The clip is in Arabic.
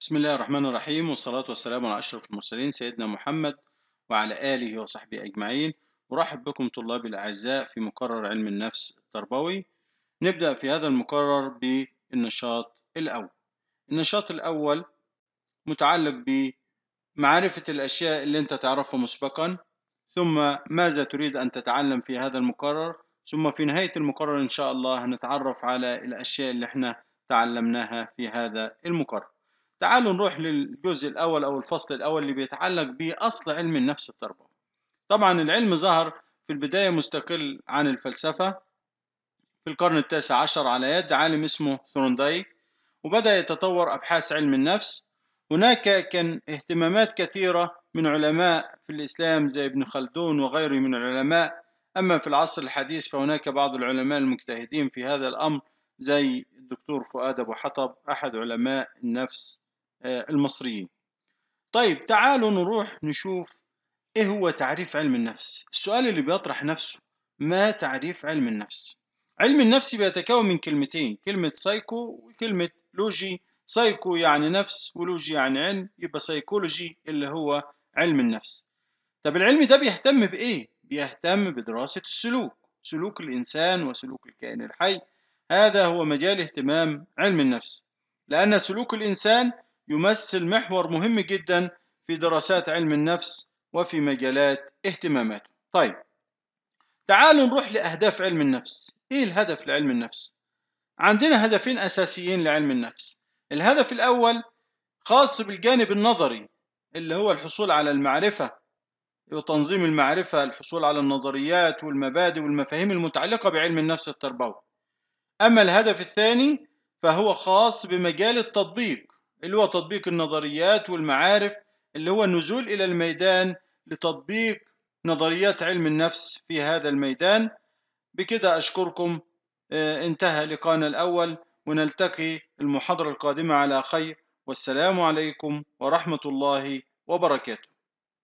بسم الله الرحمن الرحيم والصلاة والسلام على أشرف المرسلين سيدنا محمد وعلى آله وصحبه أجمعين أرحب بكم طلابي الأعزاء في مقرر علم النفس التربوي نبدأ في هذا المقرر بالنشاط الأول النشاط الأول متعلق بمعرفة الأشياء اللي أنت تعرفها مسبقا ثم ماذا تريد أن تتعلم في هذا المقرر ثم في نهاية المقرر إن شاء الله هنتعرف على الأشياء اللي احنا تعلمناها في هذا المقرر تعالوا نروح للجزء الأول أو الفصل الأول اللي بيتعلق بأصل علم النفس التربوي طبعا العلم ظهر في البداية مستقل عن الفلسفة في القرن التاسع عشر على يد عالم اسمه ثورنداي وبدأ يتطور أبحاث علم النفس هناك كان اهتمامات كثيرة من علماء في الإسلام زي ابن خلدون وغيره من العلماء أما في العصر الحديث فهناك بعض العلماء المجتهدين في هذا الأمر زي الدكتور فؤاد أبو حطب أحد علماء النفس آه، المصريين طيب تعالوا نروح نشوف ايه هو تعريف علم النفس السؤال اللي بيطرح نفسه ما تعريف علم النفس علم النفس بيتكون من كلمتين كلمة سايكو وكلمة لوجي سايكو يعني نفس ولوجي يعني علم يبقى سايكولوجي اللي هو علم النفس طب العلم ده بيهتم بإيه؟ بيهتم بدراسة السلوك سلوك الإنسان وسلوك الكائن الحي هذا هو مجال اهتمام علم النفس لأن سلوك الإنسان يمثل محور مهم جدا في دراسات علم النفس وفي مجالات اهتماماته طيب تعالوا نروح لأهداف علم النفس إيه الهدف لعلم النفس؟ عندنا هدفين أساسيين لعلم النفس الهدف الأول خاص بالجانب النظري اللي هو الحصول على المعرفة وتنظيم المعرفة الحصول على النظريات والمبادئ والمفاهيم المتعلقة بعلم النفس التربوي أما الهدف الثاني فهو خاص بمجال التطبيق اللي هو تطبيق النظريات والمعارف اللي هو النزول إلى الميدان لتطبيق نظريات علم النفس في هذا الميدان بكده أشكركم آه، انتهى لقانا الأول ونلتقي المحاضرة القادمة على خير والسلام عليكم ورحمة الله وبركاته